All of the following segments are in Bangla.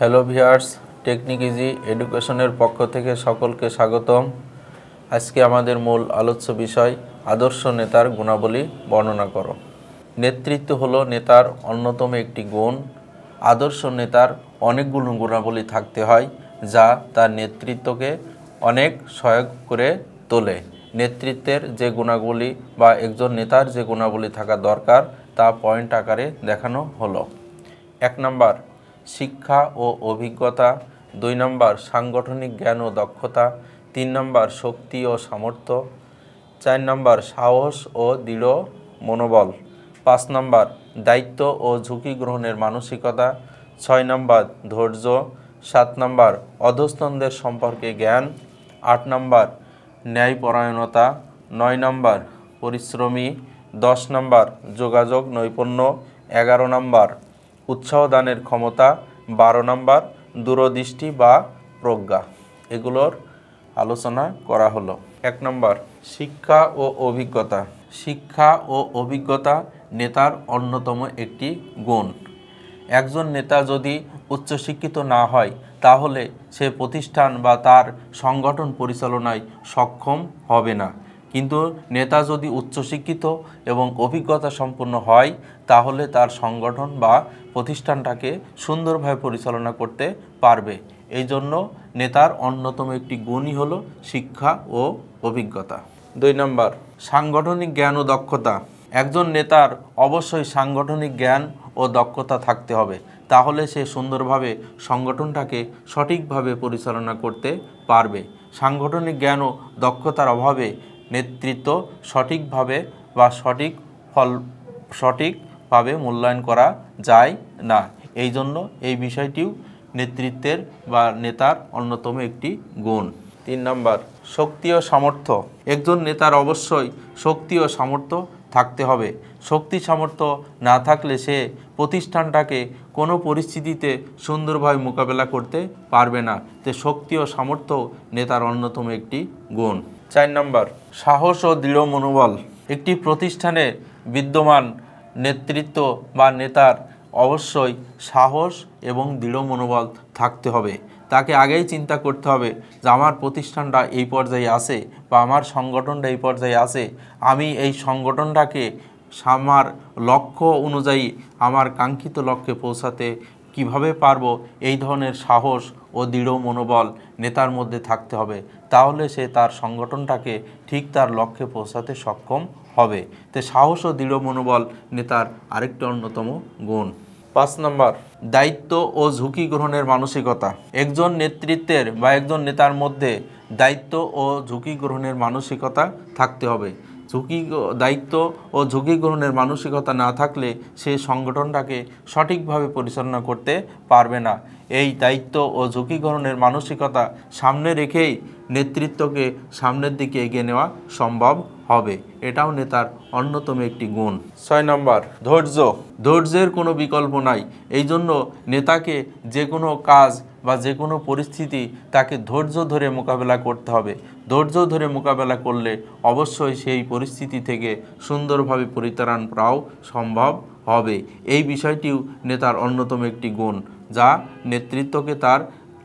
হ্যালো ভিয়ার্স টেকনিক ইজি এডুকেশনের পক্ষ থেকে সকলকে স্বাগতম আজকে আমাদের মূল আলোচ্য বিষয় আদর্শ নেতার গুণাবলী বর্ণনা করো নেতৃত্ব হলো নেতার অন্যতম একটি গুণ আদর্শ নেতার অনেকগুলো গুণাবলী থাকতে হয় যা তার নেতৃত্বকে অনেক সহায়ক করে তোলে নেতৃত্বের যে গুণাবলী বা একজন নেতার যে গুণাবলী থাকা দরকার তা পয়েন্ট আকারে দেখানো হলো এক নাম্বার শিক্ষা ও অভিজ্ঞতা দুই নম্বর সাংগঠনিক জ্ঞান ও দক্ষতা তিন নম্বর শক্তি ও সামর্থ্য চার নম্বর সাহস ও দৃঢ় মনোবল পাঁচ নম্বর দায়িত্ব ও ঝুঁকি গ্রহণের মানসিকতা ছয় নম্বর ধৈর্য সাত নম্বর অধস্তনদের সম্পর্কে জ্ঞান আট নম্বর ন্যায়পরায়ণতা নয় নম্বর পরিশ্রমী দশ নম্বর যোগাযোগ নৈপুণ্য এগারো নম্বর উৎসাহ দানের ক্ষমতা বারো নম্বর দূরদৃষ্টি বা প্রজ্ঞা এগুলোর আলোচনা করা হলো এক নম্বর শিক্ষা ও অভিজ্ঞতা শিক্ষা ও অভিজ্ঞতা নেতার অন্যতম একটি গুণ একজন নেতা যদি উচ্চশিক্ষিত না হয় তাহলে সে প্রতিষ্ঠান বা তার সংগঠন পরিচালনায় সক্ষম হবে না কিন্তু নেতা যদি উচ্চশিক্ষিত এবং অভিজ্ঞতা সম্পন্ন হয় তাহলে তার সংগঠন বা প্রতিষ্ঠানটাকে সুন্দরভাবে পরিচালনা করতে পারবে এই জন্য নেতার অন্যতম একটি গুণই হল শিক্ষা ও অভিজ্ঞতা দুই নম্বর সাংগঠনিক জ্ঞান ও দক্ষতা একজন নেতার অবশ্যই সাংগঠনিক জ্ঞান ও দক্ষতা থাকতে হবে তাহলে সে সুন্দরভাবে সংগঠনটাকে সঠিকভাবে পরিচালনা করতে পারবে সাংগঠনিক জ্ঞান ও দক্ষতার অভাবে নেতৃত্ব সঠিকভাবে বা সঠিক ফল সঠিকভাবে মূল্যায়ন করা যায় না এই জন্য এই বিষয়টিও নেতৃত্বের বা নেতার অন্যতম একটি গুণ তিন নম্বর শক্তি ও সামর্থ্য একজন নেতার অবশ্যই শক্তি ও সামর্থ্য থাকতে হবে শক্তি সামর্থ্য না থাকলে সে প্রতিষ্ঠানটাকে কোনো পরিস্থিতিতে সুন্দরভাবে মোকাবেলা করতে পারবে না তে শক্তি ও সামর্থ্য নেতার অন্যতম একটি গুণ চার নম্বর সাহস ও দৃঢ় মনোবল একটি প্রতিষ্ঠানে বিদ্যমান নেতৃত্ব বা নেতার অবশ্যই সাহস এবং দৃঢ় মনোবল থাকতে হবে তাকে আগেই চিন্তা করতে হবে যে আমার প্রতিষ্ঠানটা এই পর্যায়ে আছে বা আমার সংগঠনটা এই পর্যায়ে আছে আমি এই সংগঠনটাকে আমার লক্ষ্য অনুযায়ী আমার কাঙ্ক্ষিত লক্ষ্যে পৌঁছাতে কিভাবে পারব এই ধরনের সাহস ও দৃঢ় মনোবল নেতার মধ্যে থাকতে হবে তাহলে সে তার সংগঠনটাকে ঠিক তার লক্ষ্যে পৌঁছাতে সক্ষম হবে তে সাহস ও দৃঢ় মনোবল নেতার আরেকটি অন্যতম গুণ পাঁচ নম্বর দায়িত্ব ও ঝুঁকি গ্রহণের মানসিকতা একজন নেতৃত্বের বা একজন নেতার মধ্যে দায়িত্ব ও ঝুঁকি গ্রহণের মানসিকতা থাকতে হবে ঝুঁকি দায়িত্ব ও ঝুঁকি গ্রহণের মানসিকতা না থাকলে সে সংগঠনটাকে সঠিকভাবে পরিচালনা করতে পারবে না এই দায়িত্ব ও ঝুঁকি গ্রহণের মানসিকতা সামনে রেখেই নেতৃত্বকে সামনের দিকে এগিয়ে নেওয়া সম্ভব হবে এটাও নেতার অন্যতম একটি গুণ ছয় নম্বর ধৈর্য ধৈর্যের কোনো বিকল্প নাই এই জন্য নেতাকে যে কোনো কাজ বা যে কোনো পরিস্থিতি তাকে ধৈর্য ধরে মোকাবেলা করতে হবে ধৈর্য ধরে মোকাবেলা করলে অবশ্যই সেই পরিস্থিতি থেকে সুন্দরভাবে পরিত্রাণ পাওয়াও সম্ভব হবে এই বিষয়টিও নেতার অন্যতম একটি গুণ যা নেতৃত্বকে তার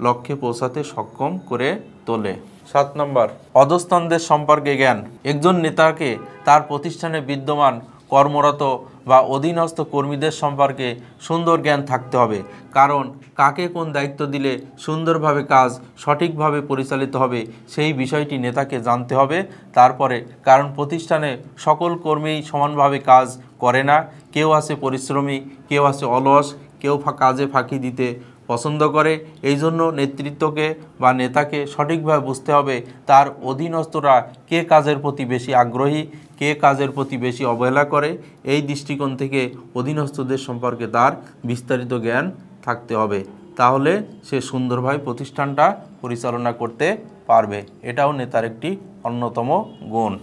লক্ষ্যে পৌঁছাতে সক্ষম করে তোলে সাত নম্বর অধস্তনদের সম্পর্কে জ্ঞান একজন নেতাকে তার প্রতিষ্ঠানে বিদ্যমান কর্মরত বা অধীনস্থ কর্মীদের সম্পর্কে সুন্দর জ্ঞান থাকতে হবে কারণ কাকে কোন দায়িত্ব দিলে সুন্দরভাবে কাজ সঠিকভাবে পরিচালিত হবে সেই বিষয়টি নেতাকে জানতে হবে তারপরে কারণ প্রতিষ্ঠানে সকল কর্মী সমানভাবে কাজ করে না কেউ আছে পরিশ্রমী কেউ আছে অলস কেউ কাজে ফাঁকি দিতে পছন্দ করে এই জন্য নেতৃত্বকে বা নেতাকে সঠিকভাবে বুঝতে হবে তার অধীনস্থরা কে কাজের প্রতি বেশি আগ্রহী কে কাজের প্রতি বেশি অবহেলা করে এই দৃষ্টিকোণ থেকে অধীনস্থদের সম্পর্কে তার বিস্তারিত জ্ঞান থাকতে হবে তাহলে সে সুন্দরভাবে প্রতিষ্ঠানটা পরিচালনা করতে পারবে এটাও নেতার একটি অন্যতম গুণ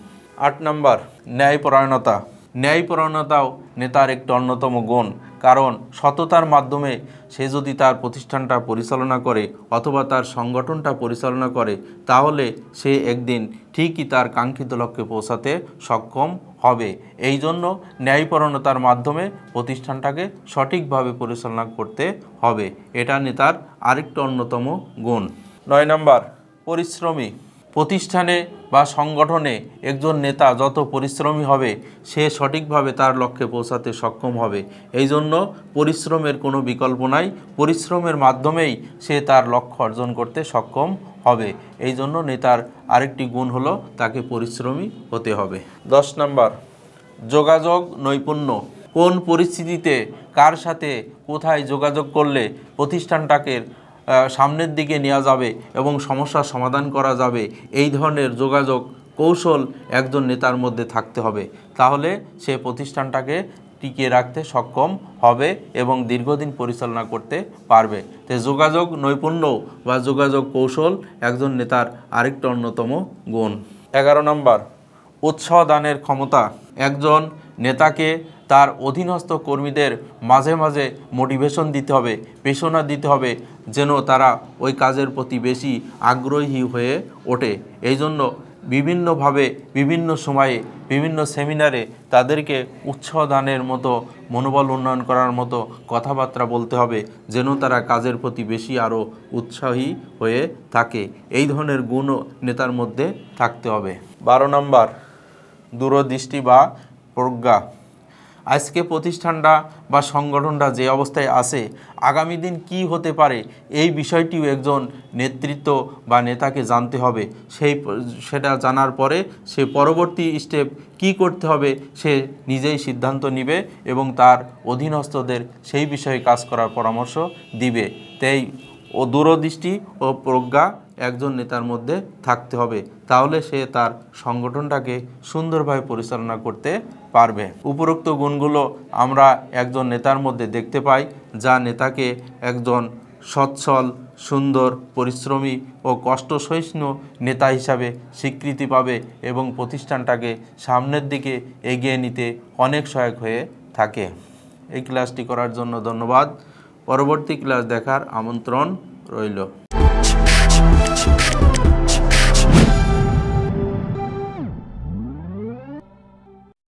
আট নম্বর ন্যায়পরায়ণতা ন্যায়পরায়ণতাও নেতার একটি অন্যতম গুণ কারণ সততার মাধ্যমে সে যদি তার প্রতিষ্ঠানটা পরিচালনা করে অথবা তার সংগঠনটা পরিচালনা করে তাহলে সে একদিন ঠিকই তার কাঙ্ক্ষিত লক্ষ্যে পৌঁছাতে সক্ষম হবে এই জন্য ন্যায়পরণতার মাধ্যমে প্রতিষ্ঠানটাকে সঠিকভাবে পরিচালনা করতে হবে এটা নেতার আরেকটা অন্যতম গুণ নয় নম্বর পরিশ্রমী প্রতিষ্ঠানে বা সংগঠনে একজন নেতা যত পরিশ্রমী হবে সে সঠিকভাবে তার লক্ষ্যে পৌঁছাতে সক্ষম হবে এই জন্য পরিশ্রমের কোনো বিকল্প নাই পরিশ্রমের মাধ্যমেই সে তার লক্ষ্য অর্জন করতে সক্ষম হবে এই জন্য নেতার আরেকটি গুণ হলো তাকে পরিশ্রমী হতে হবে দশ নাম্বার যোগাযোগ নৈপুণ্য কোন পরিস্থিতিতে কার সাথে কোথায় যোগাযোগ করলে প্রতিষ্ঠানটাকে সামনের দিকে নেওয়া যাবে এবং সমস্যার সমাধান করা যাবে এই ধরনের যোগাযোগ কৌশল একজন নেতার মধ্যে থাকতে হবে তাহলে সে প্রতিষ্ঠানটাকে টিকিয়ে রাখতে সক্ষম হবে এবং দীর্ঘদিন পরিচালনা করতে পারবে তো যোগাযোগ নৈপুণ্য বা যোগাযোগ কৌশল একজন নেতার আরেকটা অন্যতম গুণ এগারো নম্বর উৎসাহ দানের ক্ষমতা একজন নেতাকে তার অধীনস্থ কর্মীদের মাঝে মাঝে মোটিভেশন দিতে হবে পেশনা দিতে হবে যেন তারা ওই কাজের প্রতি বেশি আগ্রহী হয়ে ওঠে এই জন্য বিভিন্নভাবে বিভিন্ন সময়ে বিভিন্ন সেমিনারে তাদেরকে উৎসাহ দানের মতো মনোবল উন্নয়ন করার মতো কথাবার্তা বলতে হবে যেন তারা কাজের প্রতি বেশি আরও উৎসাহী হয়ে থাকে এই ধরনের গুণও নেতার মধ্যে থাকতে হবে বারো নম্বর দূরদৃষ্টি বা প্রজ্ঞা আজকে প্রতিষ্ঠানটা বা সংগঠনটা যে অবস্থায় আছে আগামী দিন কি হতে পারে এই বিষয়টিও একজন নেতৃত্ব বা নেতাকে জানতে হবে সেই সেটা জানার পরে সে পরবর্তী স্টেপ কি করতে হবে সে নিজেই সিদ্ধান্ত নিবে এবং তার অধীনস্থদের সেই বিষয়ে কাজ করার পরামর্শ দিবে তাই ও দূরদৃষ্টি ও প্রজ্ঞা একজন নেতার মধ্যে থাকতে হবে তাহলে সে তার সংগঠনটাকে সুন্দরভাবে পরিচালনা করতে পারবে উপরোক্ত গুণগুলো আমরা একজন নেতার মধ্যে দেখতে পাই যা নেতাকে একজন সচ্ছল সুন্দর পরিশ্রমী ও কষ্ট সহিষ্ণু নেতা হিসাবে স্বীকৃতি পাবে এবং প্রতিষ্ঠানটাকে সামনের দিকে এগিয়ে নিতে অনেক সহায়ক হয়ে থাকে এই ক্লাসটি করার জন্য ধন্যবাদ পরবর্তী ক্লাস দেখার আমন্ত্রণ রইল